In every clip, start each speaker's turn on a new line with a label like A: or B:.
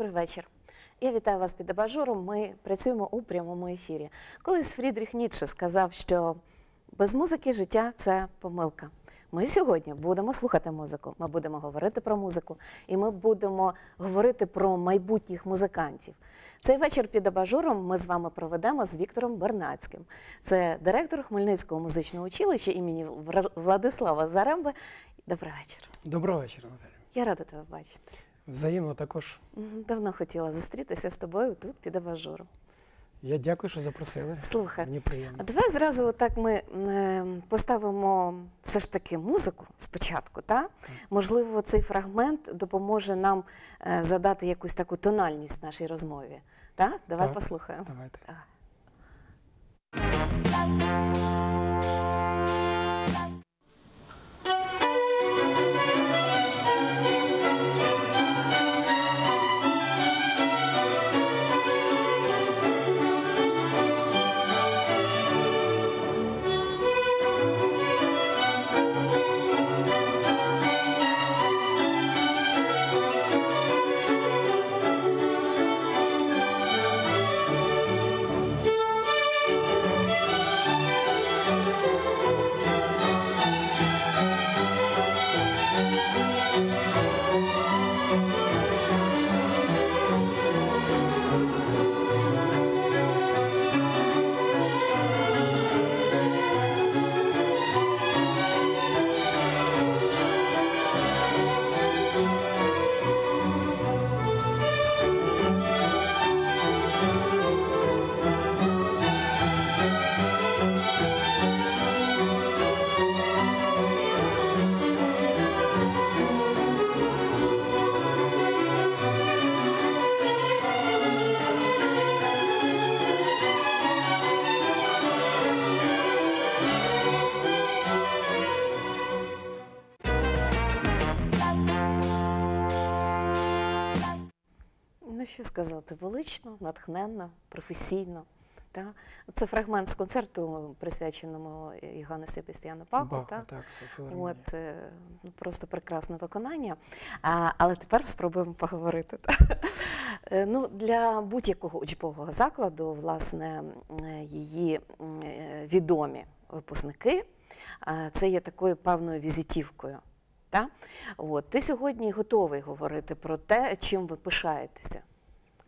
A: Добрий вечір. Я вітаю вас під абажуром. Ми працюємо у прямому ефірі. Колись Фрідріх Ніцше сказав, що без музики життя це помилка. Ми сьогодні будемо слухати музику, ми будемо говорити про музику, і ми будемо говорити про майбутніх музикантів. Цей вечір під абажуром ми з вами проведемо з Віктором Бернацьким. Це директор Хмельницького музичного училища імені Владислава Заремби. Добрий вечір.
B: Доброго вечора, Наталя.
A: Я рада тебе бачити.
B: Взаємно також.
A: Давно хотіла зустрітися з тобою тут під абажуром.
B: Я дякую, що запросили. Слухай, Мені приємно. а давай
A: зразу так ми е, поставимо все ж таки музику спочатку. Та? Можливо, цей фрагмент допоможе нам е, задати якусь таку тональність нашій розмові. Та? Давай так, послухаємо. Давайте. Давай. що сказати, велично, натхненно, професійно. Та? Це фрагмент з концерту, присвяченому Івану Себастьяну Паху. Баху, та? так, От, е, ну, Просто прекрасне виконання. А, Але тепер спробуємо поговорити. Та? Е, ну, Для будь-якого учбового закладу, власне, е, її відомі випускники це є такою певною візитівкою. Та? От, Ти сьогодні готовий говорити про те, чим ви пишаєтеся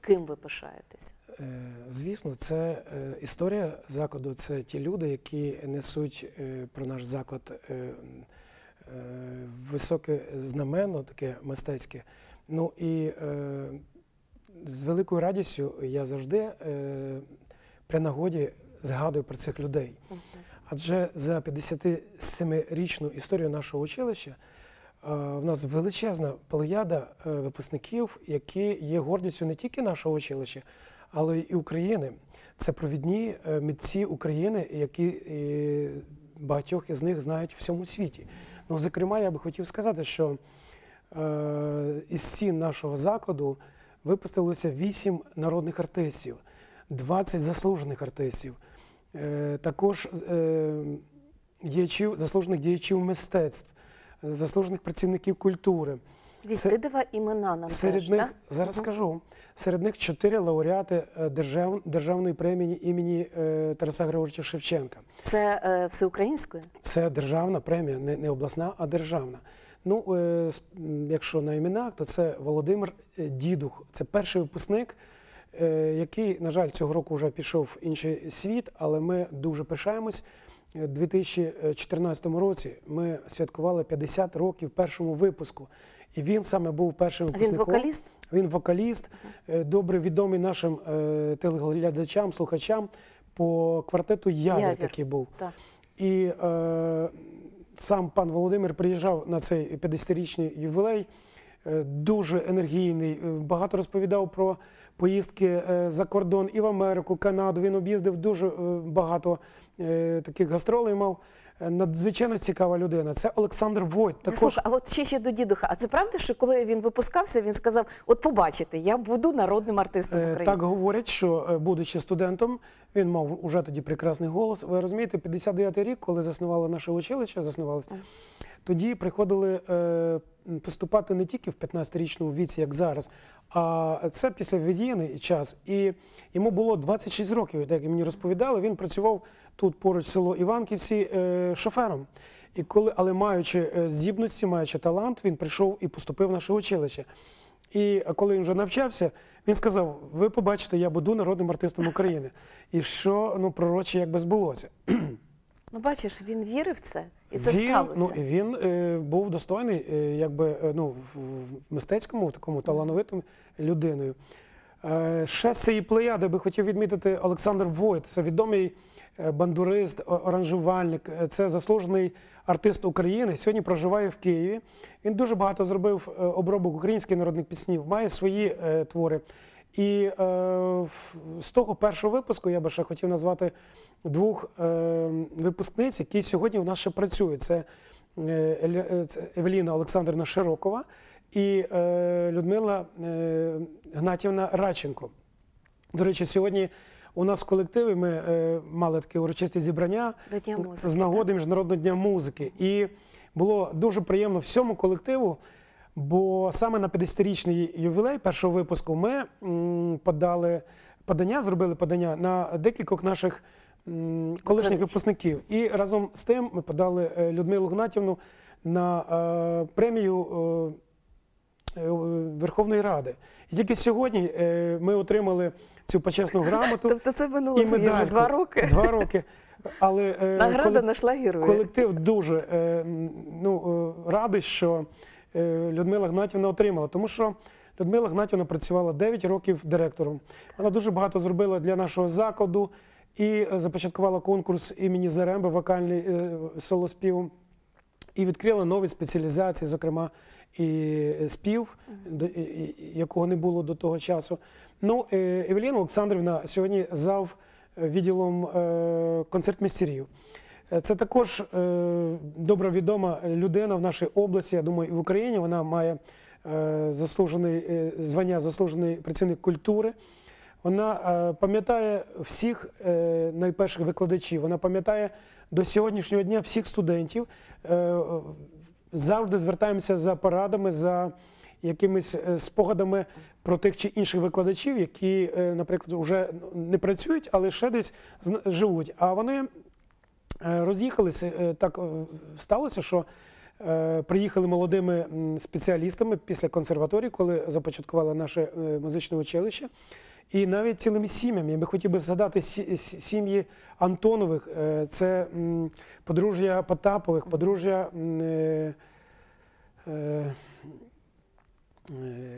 A: ким ви пишаєтеся?
B: Е, звісно, це е, історія закладу. Це ті люди, які несуть е, про наш заклад високе знамено, таке мистецьке. Ну і з великою радістю я завжди при нагоді згадую про цих людей. Адже за 57-річну історію нашого училища Е, в нас величезна плеяда е, випускників, які є гордістю не тільки нашого училища, але й України. Це провідні е, митці України, які багатьох із них знають у всьому світі. Ну, зокрема, я би хотів сказати, що із стін нашого закладу випустилося 8 народних артистів, 20 заслужених артистів. Також діячів, заслужених діячів мистецтв заслужених працівників культури.
A: Вістидова імена нам серед теж, них так? зараз угу.
B: скажу серед них чотири лауреати е, держав, державної премії імені е, Тараса Григоровича Шевченка.
A: Це е, всеукраїнською?
B: Це державна премія, не, не обласна, а державна. Ну, е, якщо на іменах, то це Володимир е, Дідух. Це перший випускник, е, який, на жаль, цього року вже пішов в інший світ, але ми дуже пишаємось. 2014 році ми святкували 50 років першому випуску. І він саме був першим випускником. Він вокаліст. Він вокаліст, е, добре відомий нашим е, телеглядачам, слухачам по квартету Явір, такий був. І е, сам пан Володимир приїжджав на цей 50-річний ювілей, дуже енергійний, багато розповідав про поїздки е, за кордон і в Америку, Канаду. Він об'їздив дуже е, багато е, таких гастролей мав. Е, надзвичайно цікава людина. Це Олександр Войт. Також... Слухай, а от
A: ще ще до дідуха. А це правда, що коли він випускався, він сказав: От побачите, я буду народним артистом
B: е, України. Так говорять, що е, будучи студентом, він мав уже тоді прекрасний голос. Ви розумієте, 59-й рік, коли заснували наше училище, заснувалося. Тоді приходили поступати не тільки в 15-річному віці, як зараз, а це після час. І йому було 26 років, як мені розповідали, він працював тут поруч село Іванківці е, шофером. І коли, Але маючи е, здібності, маючи талант, він прийшов і поступив в наше училище. І е, коли він вже навчався, він сказав: Ви побачите, я буду народним артистом України. І що ну, пророче якби збулося.
A: Ну, бачиш, він вірив в це і це він, ну, сталося.
B: Ну, Він е, був достойний, е, якби ну, в, мистецькому, в такому талановитому людиною. Е, ще з цієї плеяди би хотів відмітити Олександр Войт, це відомий. Е, бандурист, оранжувальник, е, це заслужений артист України. Сьогодні проживає в Києві. Він дуже багато зробив е, обробок українських народних піснів, має свої твори. І е, з того першого випуску я би ще хотів назвати двох е, випускниць, які сьогодні у нас ще працюють. Це е, це Евеліна Олександрівна Широкова і е, Людмила е, Гнатівна Радченко. До речі, сьогодні у нас в колективі ми е, мали таке урочисте зібрання з нагоди так? Міжнародного дня музики. І було дуже приємно всьому колективу, бо саме на 50-річний ювілей першого випуску ми подали подання, зробили подання на декількох наших колишніх Викладачі. випускників. І разом з тим ми подали е, Людмилу Гнатівну на е, премію. Е, е Верховної Ради. І тільки сьогодні е, ми отримали цю почесну грамоту. Тобто це минуло вже два роки. Два роки. Але е, Награда колек... нашла героя. Колектив дуже е, ну, е, радий, що Людмила Гнатівна отримала, тому що. Людмила Гнатівна працювала 9 років директором. Вона дуже багато зробила для нашого закладу і започаткувала конкурс імені Заремби, вокальний солоспів, і відкрила нові спеціалізації, зокрема і е, спів, якого не було до того часу. Ну, е, Евеліна Олександрівна сьогодні зав е, відділом концертмістерів. Це також добре відома людина в нашій області. Я думаю, і в Україні вона має заслужений звання заслужений працівник культури. Вона пам'ятає всіх найперших викладачів. Вона пам'ятає до сьогоднішнього дня всіх студентів завжди звертаємося за порадами, за якимись е, спогадами про тих чи інших викладачів, які, е, наприклад, вже не працюють, але ще десь живуть. А вони е, роз'їхалися. Так сталося, що приїхали молодими спеціалістами після консерваторії, коли започаткували наше музичне училище і навіть цілими сім'ями. Я би хотів би згадати сім'ї Антонових, е, це подружжя Потапових, подружжя е, е,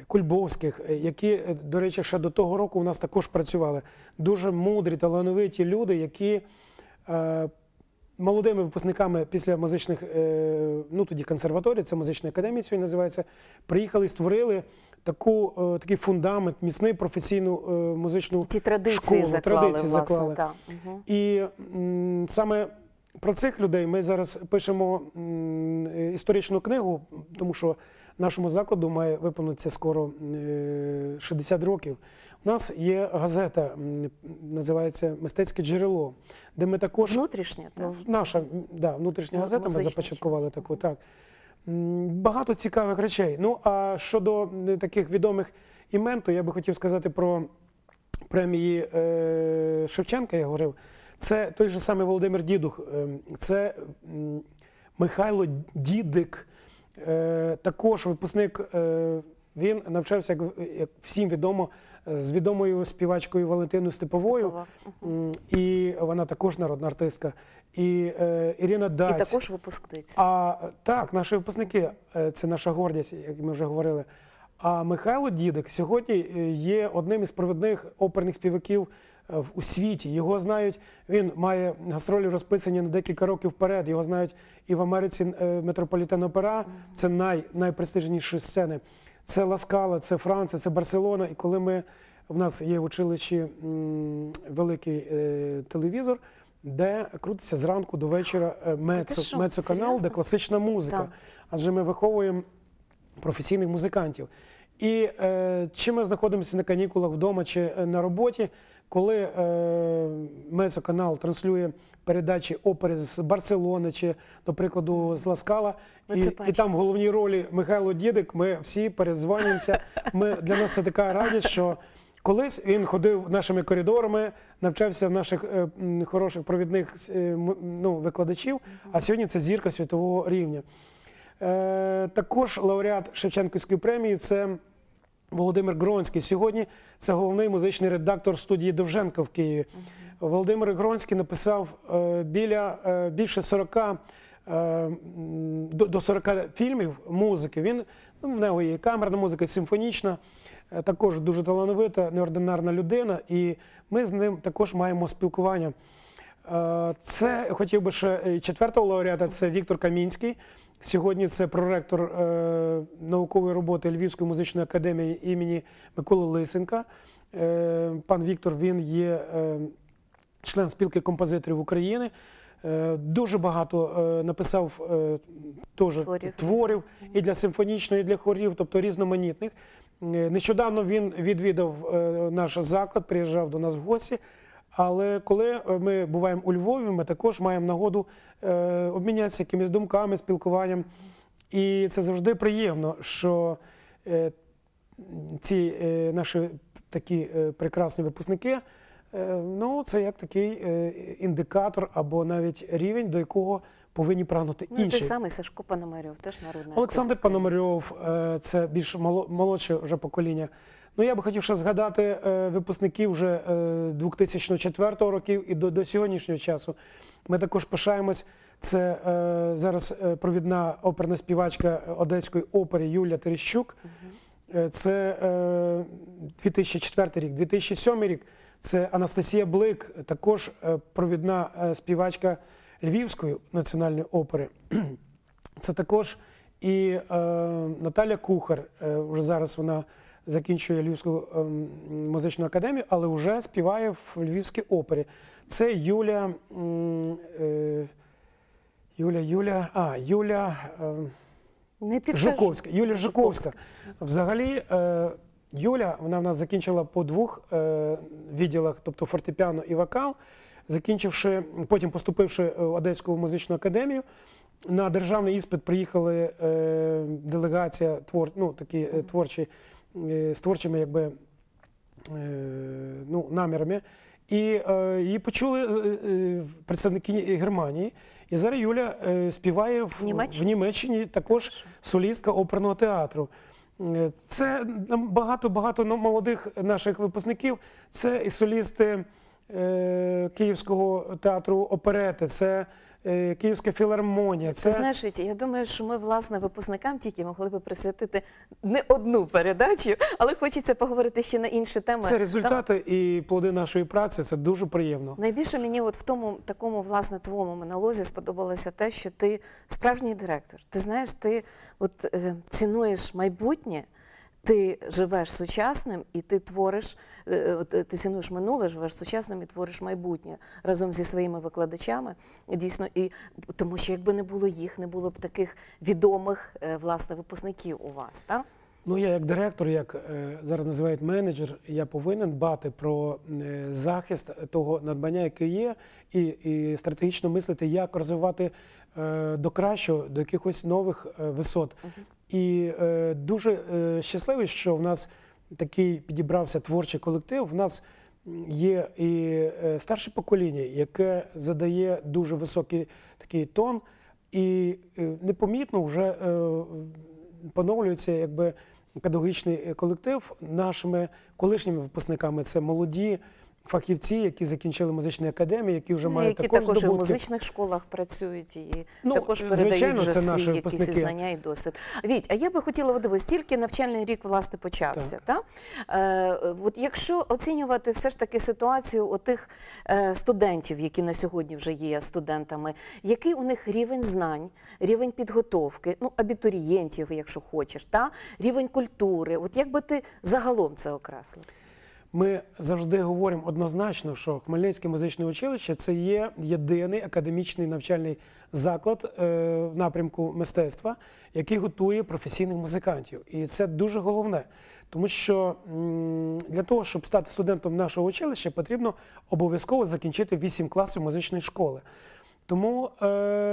B: Кульбовських, які, до речі, ще до того року у нас також працювали. Дуже мудрі, талановиті люди, які. Молодими випускниками після музичних, ну тоді консерваторій, це музична академія сьогодні називається, приїхали, створили таку, е, такий фундамент, міцний професійну е, музичну Ті традиції школу, заклали, традиції власне, заклали. Та. І м, саме про цих людей ми зараз пишемо м, історичну книгу, тому що нашому закладу має виповнитися скоро 60 е, років. У нас є газета, називається Мистецьке джерело, де ми також внутрішня, так? наша да, внутрішня газета. Музична, ми започаткували таку так. Багато цікавих речей. Ну а щодо е, таких відомих імен, то я би хотів сказати про премії е, Шевченка. Я говорив, це той же самий Володимир Дідух, е, це Михайло Дідик, також випускник. Він навчався, як всім відомо, з відомою співачкою Валентиною Степовою, і вона також народна артистка. І е, Ірина Даць. І також випускниця. А так, наші випускники, е, це наша гордість, як ми вже говорили. А Михайло Дідик сьогодні е, є одним із провідних оперних співаків у світі. Його знають. Він має гастролі розписані на декілька років вперед. Його знають і в Америці метрополітен опера. Це найпрестижніші сцени це Ласкала, це Франція, це Барселона. І коли ми в нас є в училищі великий е, телевізор, де крутиться зранку до вечора е, мецо, мецоканал, де класична музика. Адже ми виховуємо професійних музикантів. І е, чи ми знаходимося на канікулах вдома чи на роботі коли е, Мезоканал транслює передачі опери з Барселони чи, до прикладу, з Ласкала, і, і там в головній ролі Михайло Дідик, ми всі перезванюємося. Ми, Для нас це така радість, що колись він ходив нашими коридорами, навчався в наших е, хороших провідних е, ну, викладачів, а сьогодні це зірка світового рівня. Е, також лауреат Шевченківської премії це. Володимир Гронський сьогодні це головний музичний редактор студії Довженка в Києві. Володимир Гронський написав е, біля е, більше 40 е, до 40 фільмів музики. Він ну, в нього є камерна музика, симфонічна, також дуже талановита, неординарна людина, і ми з ним також маємо спілкування. Це хотів би ще четвертого лауреата, це Віктор Камінський. Сьогодні це проректор е, наукової роботи Львівської музичної академії імені Миколи Лисенка. Е, Пан Віктор він є е, член спілки композиторів України. Е, дуже багато е, написав е, теж творів, творів і для симфонічної, і для хорів, тобто різноманітних. Нещодавно він відвідав наш заклад, приїжджав до нас в гості. Але коли е, ми буваємо у Львові, ми також маємо нагоду е, обмінятися якимись думками, спілкуванням. І це завжди приємно, що е, ці наші такі прекрасні випускники, ну це як такий індикатор або навіть рівень, до якого повинні прагнути ну, інші. Ну, той самий
A: Сашко Пономарьов, теж народний Олександр
B: артист. Пономарьов, це більш молодше вже покоління. Ну я би хотів ще згадати е, випускників вже 2004 е, років і до, до сьогоднішнього часу. Ми також пишаємось. Це е, зараз провідна оперна співачка Одеської опери Юлія Терещук. Це 2004 рік, 2007 рік. Це Анастасія Блик, також провідна співачка Львівської національної опери. Це також і е, Наталя Кухар. Вже зараз вона закінчує Львівську ем, музичну академію, але вже співає в Львівській опері. Це Юля. Е, Юля, Юля, а, Юля ем, Жуковська. Юля Жуковська. Взагалі, е, Юля, вона в нас закінчила по двох е, відділах, тобто фортепіано і вокал, закінчивши, потім поступивши в Одеську музичну академію. На державний іспит приїхали делегація твор, ну, творчі Е, з творчими якби, е, ну, намірами. І е, її почули представники Германії. І зараз Юля співає в Німеччині, в Німеччині також солістка оперного театру. Це багато-багато молодих наших випускників. Це і солісти Київського театру оперети, це Е, київська філармонія. Це... Ти знаєш,
A: Віті, я думаю, що ми власне випускникам тільки могли би присвятити не одну передачу, але хочеться поговорити ще на інші теми. Це результати
B: Там... і плоди нашої праці. Це дуже приємно.
A: Найбільше мені, от в тому такому власне твоєму монолозі сподобалося те, що ти справжній директор. Ти знаєш, ти от е, цінуєш майбутнє. Ти живеш сучасним і ти твориш, е, е, е, ти цінуєш минуле, живеш сучасним і твориш майбутнє разом зі своїми викладачами. Дійсно, і тому що якби не було їх, не було б таких відомих власне випускників у вас. так?
B: Ну я як директор, як зараз називають менеджер, я повинен дбати про захист того надбання, яке є, і, і стратегічно мислити, як розвивати. До кращого, до якихось нових висот. І е, дуже е, щасливий, що в нас такий підібрався творчий колектив. У нас є і е, старше покоління, яке задає дуже високий такий тон, і е, непомітно вже е, поновлюється якби педагогічний е, колектив нашими колишніми випускниками. Це молоді фахівці, які закінчили музичні академії, які вже ну, мають які також, також здобутки. і в музичних
A: школах працюють і ну, також е, передають звичайно, вже це свій якісь випускники. знання і досвід. Віть, а я би хотіла от дивись, тільки навчальний рік власне почався. Так. Та? Е, от якщо оцінювати все ж таки ситуацію отих е, студентів, які на сьогодні вже є студентами, який у них рівень знань, рівень підготовки, ну абітурієнтів, якщо хочеш, та рівень культури, от як би ти загалом це окреслив?
B: Ми завжди говоримо однозначно, що Хмельницьке музичне училище це є єдиний академічний навчальний заклад е, в напрямку мистецтва, який готує професійних музикантів. І це дуже головне, тому що для того, щоб стати студентом нашого училища, потрібно обов'язково закінчити 8 класів музичної школи. Тому е,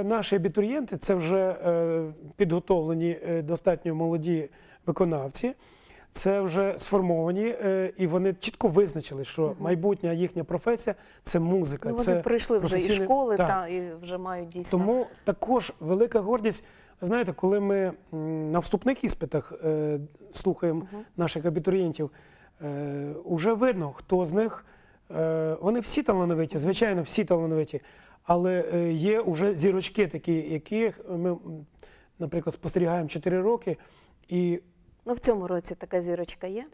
B: наші абітурієнти це вже е, підготовлені достатньо молоді виконавці це вже сформовані, е, і вони чітко визначили, що майбутня їхня професія це музика. Ну, Вони це прийшли вже і школи, та. і вже мають дійсно. Тому також велика гордість. Знаєте, коли ми на вступних іспитах е, слухаємо uh наших абітурієнтів, Вже е, видно, хто з них. вони всі талановиті, звичайно, всі талановиті, але є вже зірочки такі, яких ми, наприклад, спостерігаємо 4 роки, і
A: Ну в цьому році така
B: зірочка є.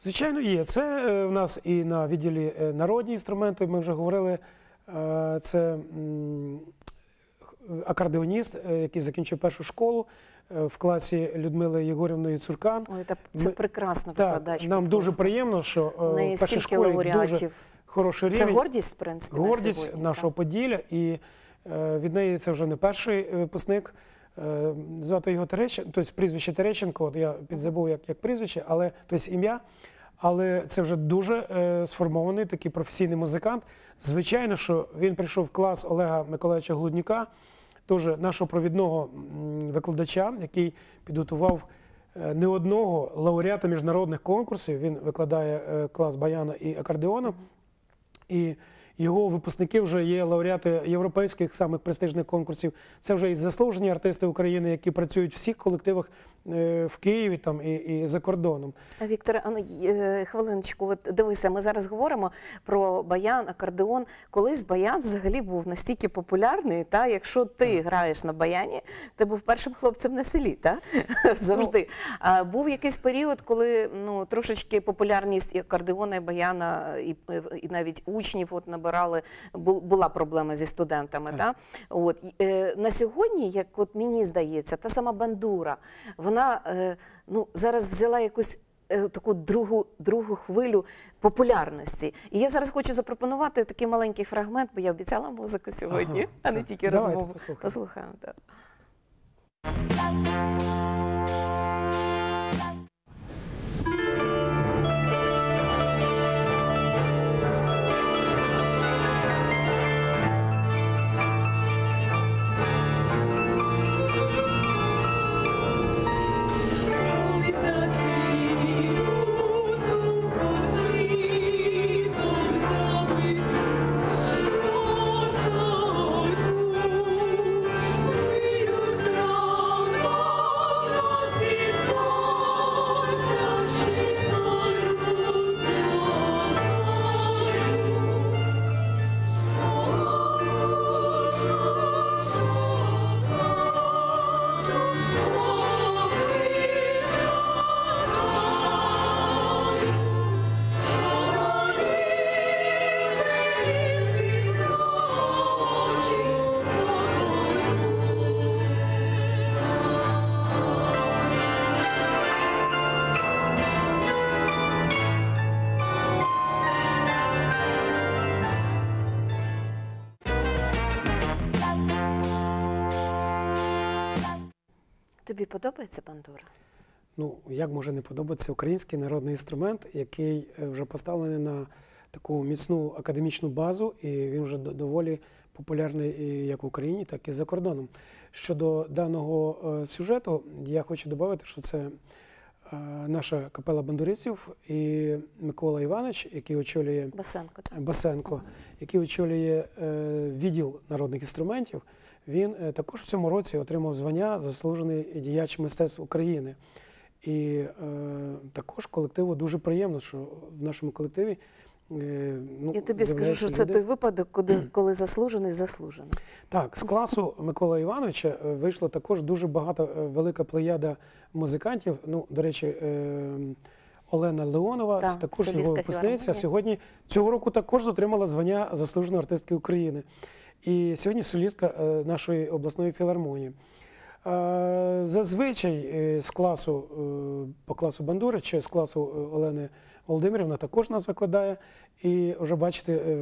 B: Звичайно, є. Це е, в нас і на відділі е, народні інструменти. Ми вже говорили. Е, це м, акордеоніст, який закінчив першу школу в класі Людмили Єгорівної Цуркан. Ой, та це Ми- прекрасна Так, викладачка. нам дуже приємно, що В неї першій стільки школі дуже лауреатів. хороший Це гордість, в принципі, на гордість сьогодні, нашого так? Поділля, і від неї це вже не перший випускник. Е, звати його Терещенко, тобто прізвище Терещенко, я підзабув як як прізвище, але тобто ім'я. Але це вже дуже е, сформований такий професійний музикант. Звичайно, що він прийшов в клас Олега Миколаївича Глуднюка, теж нашого провідного викладача, який підготував е, не одного лауреата міжнародних конкурсів. Він викладає е, клас Баяна і акордеону. І його випускники вже є лауреати європейських самих престижних конкурсів. Це вже і заслужені артисти України, які працюють в всіх колективах е, в Києві там і і за кордоном.
A: Віктор, ану е, хвилиночку, от дивися, ми зараз говоримо про баян, акордеон. Колись баян взагалі був настільки популярний. Та якщо ти граєш на баяні, ти був першим хлопцем на селі, та завжди. Ну. А був якийсь період, коли ну трошечки популярність і акордеона, і баяна, і, і навіть учнів от на набирали, була проблема зі студентами. Так. Та? От, е, На сьогодні, як от мені здається, та сама бандура, вона е, ну, зараз взяла якусь. Е, таку другу другу хвилю популярності. І я зараз хочу запропонувати такий маленький фрагмент, бо я обіцяла музику сьогодні, ага, а не тільки розмову. Послухаємо. послухаємо так. подобається бандура?
B: Ну, як може не подобатися український народний інструмент, який е, вже поставлений на таку міцну академічну базу, і він вже доволі популярний як в Україні, так і за кордоном. Щодо даного е, сюжету, я хочу додати, що це е, наша капела бандуристів і Микола Іванович, який очолює Басенко, Басенко, який очолює відділ народних інструментів. Він е, також в цьому році отримав звання заслужений діяч мистецтв України. І е, також колективу дуже приємно, що в нашому колективі. Е, ну, Я тобі скажу, що це люди. той випадок, коли, коли заслужений заслужений. Так, з класу Микола Івановича вийшло також дуже багато велика плеяда музикантів. Ну, до речі, Олена Леонова, це також його випускниця. Сьогодні цього року також отримала звання заслуженої артистки України і сьогодні солістка е, нашої обласної філармонії. Зазвичай е, з класу е, по класу Бандури чи з класу Олени Володимирівна також нас викладає. І вже бачите,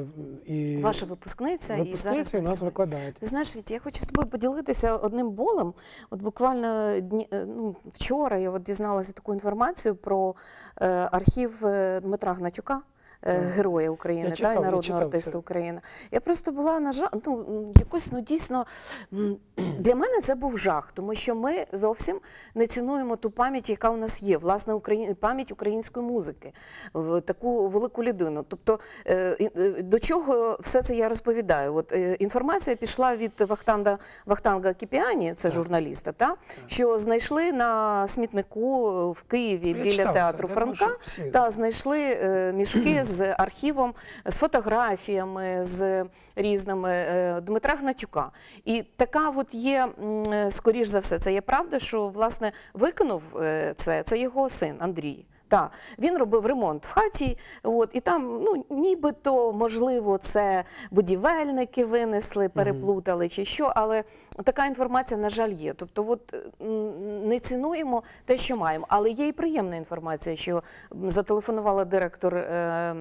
B: і ваша
A: випускниця, випускниця і зараз нас викладають. Знаєш, Віті, я хочу з тобою поділитися одним болем. От буквально дні, ну, вчора я от дізналася таку інформацію про архів Дмитра Гнатюка. Е, Героя України читав, та й народного артиста це. України. Я просто була на жах, ну, якось ну дійсно для мене це був жах, тому що ми зовсім не цінуємо ту пам'ять, яка у нас є, власне, Україн... пам'ять української музики, в таку велику людину. Тобто е, е, до чого все це я розповідаю? От інформація пішла від Вахтанда Вахтанга Кіпіані, це журналіста, та що знайшли на смітнику в Києві ну, я біля театру Франка, та знайшли мішки. з архівом, з фотографіями, з різними е, Дмитра Гнатюка. І така от є, скоріш за все, це є правда, що власне викинув е, це, це його син Андрій. Да. Він робив ремонт в хаті, от, і там ну, нібито, можливо, це будівельники винесли, переплутали чи що, але така інформація, на жаль, є. Тобто, от, не цінуємо те, що маємо. Але є і приємна інформація, що зателефонувала директор е,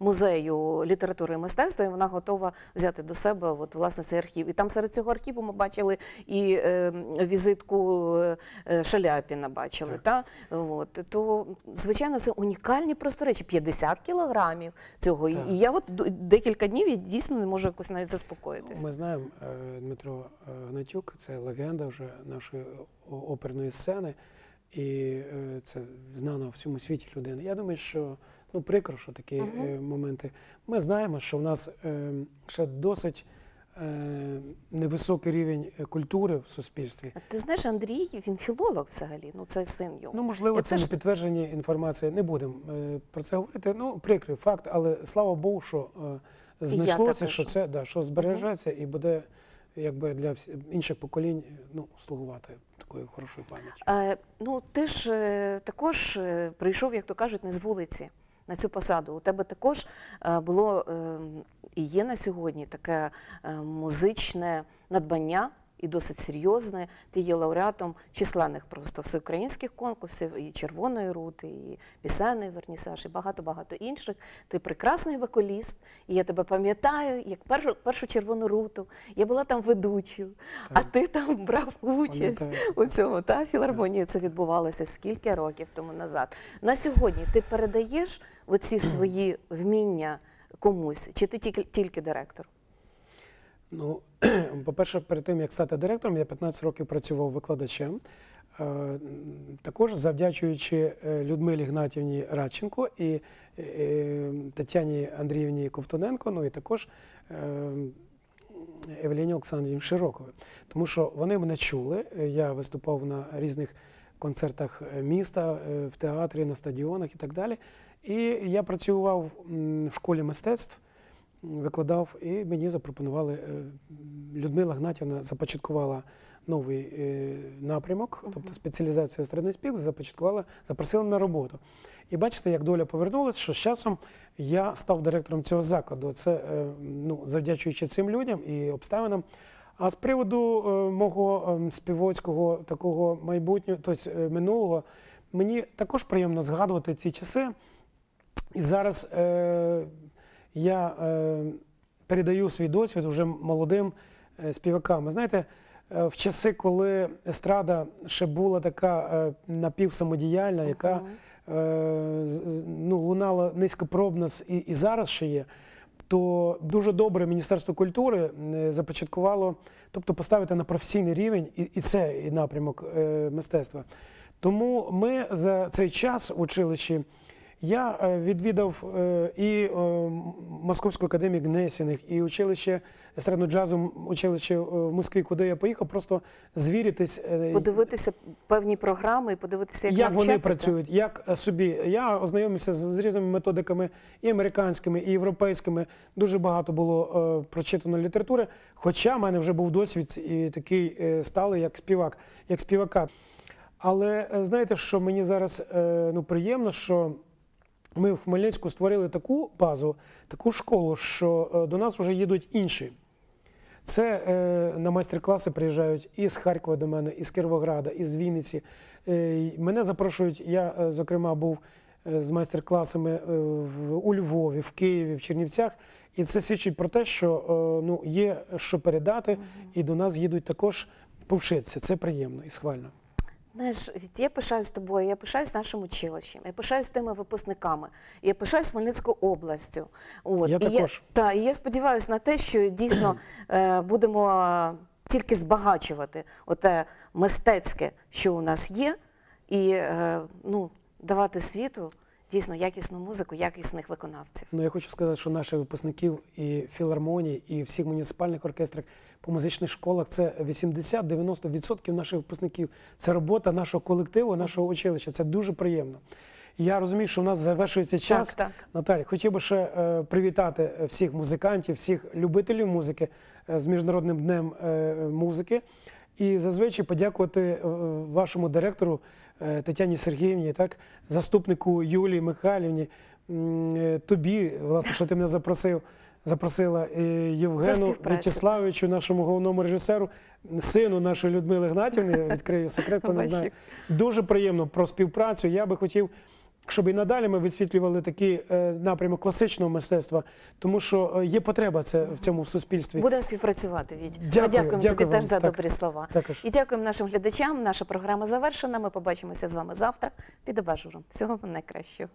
A: музею літератури і мистецтва, і вона готова взяти до себе от, власне, цей архів. І там серед цього архіву ми бачили і е, візитку е, Шаляпіна бачили. Та? От, то, звичайно, звичайно, це унікальні просто речі. 50 кілограмів цього. Так. І я от декілька днів я дійсно не можу якось навіть заспокоїтися. Ми
B: знаємо е, Дмитро е, Гнатюк, це легенда вже нашої оперної сцени, і е, це знано всьому світі людина. Я думаю, що ну прикро, що такі uh -huh. моменти. Ми знаємо, що в нас ем, ще досить. Е, невисокий рівень е, культури в суспільстві. А
A: ти знаєш, Андрій, він філолог взагалі, ну це син його. Ну, можливо, Я це теж- не
B: підтверджені інформації. Не будемо е, про це говорити. Ну, прикрий факт, але слава Богу, що е, знайшлося, що це да, що збережеться і буде якби для всі- інших поколінь ну, слугувати такою хорошою пам'яттю.
A: Е, ну, ти ж е, також е, прийшов, як то кажуть, не з вулиці на цю посаду. У тебе також е, було ем, і є на сьогодні таке е, музичне надбання і досить серйозне. Ти є лауреатом численних просто всеукраїнських конкурсів, і червоної рути, і пісенний вернісаж, і багато-багато інших. Ти прекрасний вокаліст, і я тебе пам'ятаю, як першу першу червону руту. Я була там ведучою, а ти там брав участь Пам'ятаю. у цьому. Та філармонії це відбувалося скільки років тому назад. На сьогодні ти передаєш оці свої вміння комусь, чи ти тільки, тільки директор?
B: Ну, по-перше, перед тим як стати директором, я 15 років працював викладачем. Е, також завдячуючи е, Людмилі Гнатівні Радченко і е, Тетяні Андріївні Ковтуненко, ну і також Евеліні Олександрівні Широкові. Тому що вони мене чули. Я виступав на різних концертах міста, в театрі, на стадіонах і так далі. І я працював в школі мистецтв викладав, і мені запропонували е, Людмила Гнатівна започаткувала новий е, напрямок, тобто спеціалізацію естрадний спів, започаткувала, запросила на роботу. І бачите, як доля повернулася, що з часом я став директором цього закладу. Це е, ну, завдячуючи цим людям і обставинам. А з приводу мого ем, співоцького такого майбутнього, тобто минулого, мені також приємно згадувати ці часи. І зараз я е, передаю свій досвід уже молодим е, співакам. Знаєте, е, в часи, коли естрада ще була така напівсамодіяльна, яка ну, лунала низькопробна і, і зараз ще є. То дуже добре Міністерство культури започаткувало, тобто поставити на професійний рівень і і це напрямок мистецтва. Тому ми за цей час в училищі я е, відвідав е, і е, Московську академію Гнесіних, і училище середньоджазу, училище в Москві, куди я поїхав, просто звіритись,
A: подивитися певні програми і подивитися, як, як вони працюють,
B: як собі. Я ознайомився з різними методиками і американськими, і європейськими. Дуже багато було прочитано літератури. Хоча в мене вже був досвід і такий сталий, як співак, як співака. Але знаєте, що мені зараз ну, приємно, що. Ми в Хмельницьку створили таку базу, таку школу, що е, до нас вже їдуть інші. Це е, на майстер-класи приїжджають із Харкова до мене, із Кіровограда, із Вінниці. Е, мене запрошують. Я, е, зокрема, був е, з майстер-класами у Львові, в Києві, в Чернівцях. І це свідчить про те, що е, ну, є що передати, і до нас їдуть також повшитися. Це приємно і схвально.
A: Знаєш, я пишаюсь тобою, я пишаюсь нашим училищем, я пишаюсь тими випускниками, я пишаюсь Хмельницькою областю. От. Я і також. Я, та, і я сподіваюся на те, що дійсно е, будемо тільки збагачувати оте мистецьке, що у нас є, і е, ну, давати світу дійсно якісну музику, якісних виконавців.
B: Ну я хочу сказати, що наших випускників і філармонії, і всіх муніципальних оркестрів по музичних школах це 80-90% наших випускників. Це робота нашого колективу, нашого училища. Це дуже приємно. Я розумію, що в нас завершується час. Так, так. Наталі, хотів би ще е, привітати е, всіх музикантів, всіх любителів музики е, з міжнародним днем музики. І зазвичай подякувати вашому директору Тетяні Сергіївні, так, заступнику Юлії Михайлівні, тобі, власне, що ти мене запросив запросила е, Євгену В'ячеславовичу, нашому головному режисеру, сину нашої Людмили Гнатівни, відкрию секрет, не знаю, Дуже приємно про співпрацю. Я би хотів. Щоб і надалі ми висвітлювали такі е, напрямок класичного мистецтва, тому що е, є потреба це в цьому в суспільстві. Будемо
A: співпрацювати. Віть. Дякую, дякуємо дякую тобі вам. теж за так, добрі слова. Також. І дякуємо нашим глядачам. Наша програма завершена. Ми побачимося з вами завтра. Під обажуром. Всього вам найкращого.